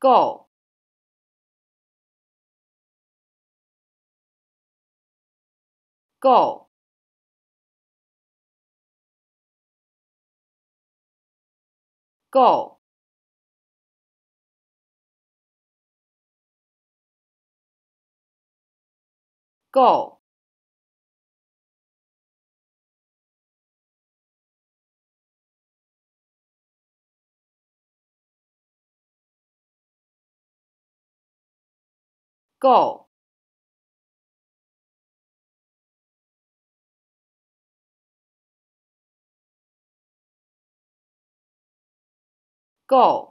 go go go go Go, go.